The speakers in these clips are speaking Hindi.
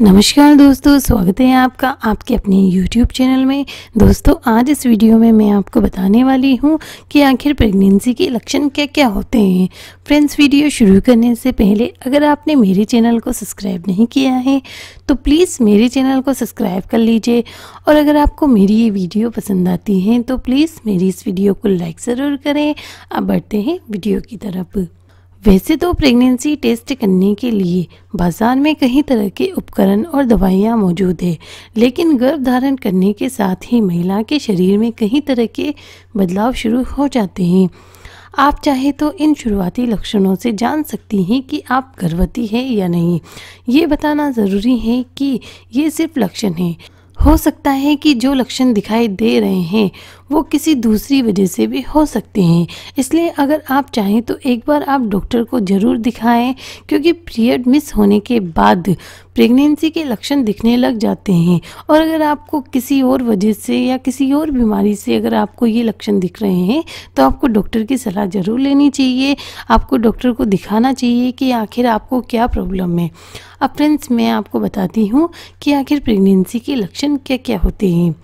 नमस्कार दोस्तों स्वागत है आपका आपके अपने YouTube चैनल में दोस्तों आज इस वीडियो में मैं आपको बताने वाली हूँ कि आखिर प्रेगनेंसी के लक्षण क्या क्या होते हैं फ्रेंड्स वीडियो शुरू करने से पहले अगर आपने मेरे चैनल को सब्सक्राइब नहीं किया है तो प्लीज़ मेरे चैनल को सब्सक्राइब कर लीजिए और अगर आपको मेरी ये वीडियो पसंद आती है तो प्लीज़ मेरी इस वीडियो को लाइक ज़रूर करें अब बढ़ते हैं वीडियो की तरफ वैसे तो प्रेगनेंसी टेस्ट करने के लिए बाज़ार में कई तरह के उपकरण और दवाइयाँ मौजूद है लेकिन गर्भ धारण करने के साथ ही महिला के शरीर में कई तरह के बदलाव शुरू हो जाते हैं आप चाहे तो इन शुरुआती लक्षणों से जान सकती हैं कि आप गर्भवती हैं या नहीं ये बताना ज़रूरी है कि ये सिर्फ लक्षण हैं हो सकता है कि जो लक्षण दिखाई दे रहे हैं वो किसी दूसरी वजह से भी हो सकते हैं इसलिए अगर आप चाहें तो एक बार आप डॉक्टर को ज़रूर दिखाएं क्योंकि पीरियड मिस होने के बाद प्रेगनेंसी के लक्षण दिखने लग जाते हैं और अगर आपको किसी और वजह से या किसी और बीमारी से अगर आपको ये लक्षण दिख रहे हैं तो आपको डॉक्टर की सलाह ज़रूर लेनी चाहिए आपको डॉक्टर को दिखाना चाहिए कि आखिर आपको क्या प्रॉब्लम है अब फ्रेंड्स मैं आपको बताती हूँ कि आखिर प्रेगनेंसी के लक्षण क्या क्या होते हैं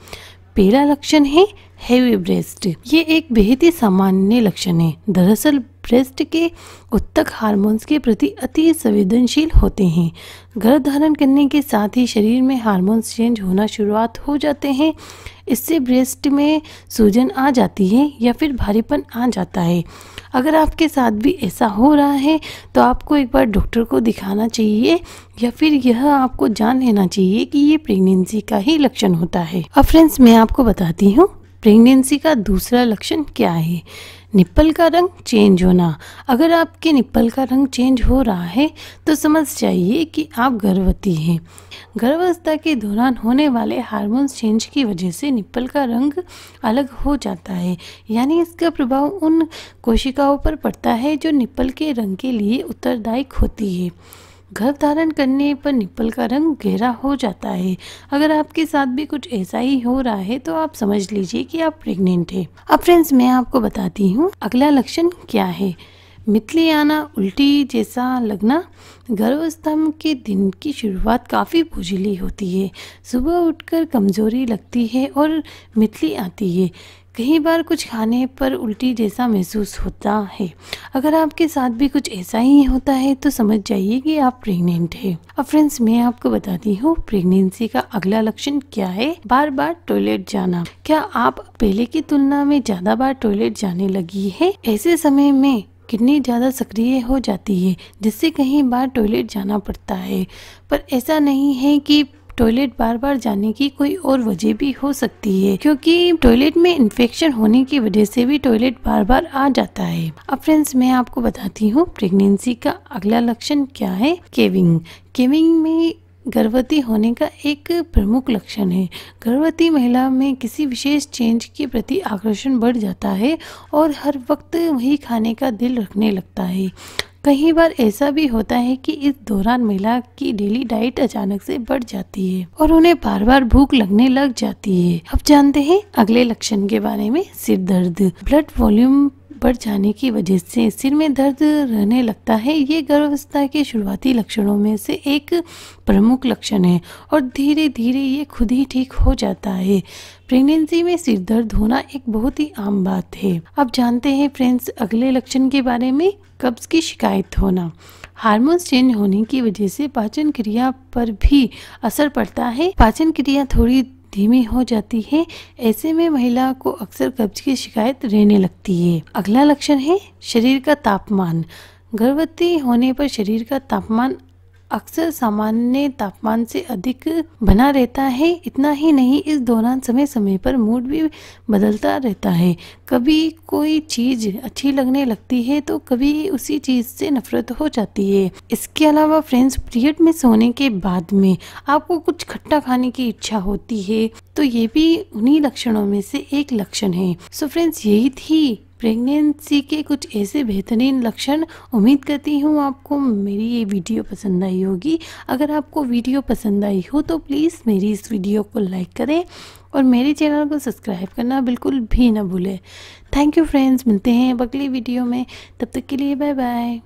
पहला लक्षण है हैवी ब्रेस्ट ये एक बेहद ही सामान्य लक्षण है दरअसल ब्रेस्ट के उत्तक हार्मोन्स के प्रति अति संवेदनशील होते हैं गर्भ धारण करने के साथ ही शरीर में हार्मोन्स चेंज होना शुरुआत हो जाते हैं इससे ब्रेस्ट में सूजन आ जाती है या फिर भारीपन आ जाता है अगर आपके साथ भी ऐसा हो रहा है तो आपको एक बार डॉक्टर को दिखाना चाहिए या फिर यह आपको जान लेना चाहिए कि ये प्रेगनेंसी का ही लक्षण होता है अब फ्रेंड्स मैं आपको बताती हूँ प्रेगनेंसी का दूसरा लक्षण क्या है निप्पल का रंग चेंज होना अगर आपके निप्पल का रंग चेंज हो रहा है तो समझ जाइए कि आप गर्भवती हैं गर्भावस्था के दौरान होने वाले हार्मोन्स चेंज की वजह से निप्पल का रंग अलग हो जाता है यानी इसका प्रभाव उन कोशिकाओं पर पड़ता है जो निप्पल के रंग के लिए उत्तरदायी होती है घर धारण करने पर निप्पल का रंग गहरा हो जाता है अगर आपके साथ भी कुछ ऐसा ही हो रहा है तो आप समझ लीजिए कि आप प्रेग्नेंट है अब फ्रेंड्स मैं आपको बताती हूँ अगला लक्षण क्या है मितली आना उल्टी जैसा लगना गर्भस्तंभ के दिन की शुरुआत काफ़ी बुझली होती है सुबह उठकर कमज़ोरी लगती है और मितली आती है कई बार कुछ खाने पर उल्टी जैसा महसूस होता है अगर आपके साथ भी कुछ ऐसा ही होता है तो समझ जाइए कि आप प्रेग्नेंट है अब फ्रेंड्स मैं आपको बताती हूँ प्रेगनेंसी का अगला लक्षण क्या है बार बार टॉयलेट जाना क्या आप पहले की तुलना में ज्यादा बार टॉयलेट जाने लगी है ऐसे समय में किडनी ज़्यादा सक्रिय हो जाती है जिससे कहीं बार टॉयलेट जाना पड़ता है पर ऐसा नहीं है कि टॉयलेट बार बार जाने की कोई और वजह भी हो सकती है क्योंकि टॉयलेट में इन्फेक्शन होने की वजह से भी टॉयलेट बार बार आ जाता है अब फ्रेंड्स मैं आपको बताती हूँ प्रेगनेंसी का अगला लक्षण क्या है केविंग केविंग में गर्भवती होने का एक प्रमुख लक्षण है गर्भवती महिला में किसी विशेष चेंज के प्रति आकर्षण बढ़ जाता है और हर वक्त वही खाने का दिल रखने लगता है कई बार ऐसा भी होता है कि इस दौरान महिला की डेली डाइट अचानक से बढ़ जाती है और उन्हें बार बार भूख लगने लग जाती है अब जानते हैं अगले लक्षण के बारे में सिर दर्द ब्लड वॉल्यूम बढ़ जाने की वजह से सिर में दर्द रहने लगता है ये गर्भावस्था के शुरुआती लक्षणों में से एक प्रमुख लक्षण है और धीरे धीरे ये खुद ही ठीक हो जाता है प्रेगनेंसी में सिर दर्द होना एक बहुत ही आम बात है अब जानते हैं फ्रेंड्स अगले लक्षण के बारे में कब्ज की शिकायत होना हार्मोन्स चेंज होने की वजह से पाचन क्रिया पर भी असर पड़ता है पाचन क्रिया थोड़ी धीमी हो जाती है ऐसे में महिला को अक्सर कब्ज की शिकायत रहने लगती है अगला लक्षण है शरीर का तापमान गर्भवती होने पर शरीर का तापमान अक्सर सामान्य तापमान से अधिक बना रहता है इतना ही नहीं इस दौरान समय समय पर मूड भी बदलता रहता है कभी कोई चीज़ अच्छी लगने लगती है तो कभी उसी चीज़ से नफरत हो जाती है इसके अलावा फ्रेंड्स पीरियड में सोने के बाद में आपको कुछ खट्टा खाने की इच्छा होती है तो ये भी उन्हीं लक्षणों में से एक लक्षण है सो so फ्रेंड्स यही थी प्रेगनेंसी के कुछ ऐसे बेहतरीन लक्षण उम्मीद करती हूँ आपको मेरी ये वीडियो पसंद आई होगी अगर आपको वीडियो पसंद आई हो तो प्लीज़ मेरी इस वीडियो को लाइक करें और मेरे चैनल को सब्सक्राइब करना बिल्कुल भी ना भूलें थैंक यू फ्रेंड्स मिलते हैं अब अगली वीडियो में तब तक के लिए बाय बाय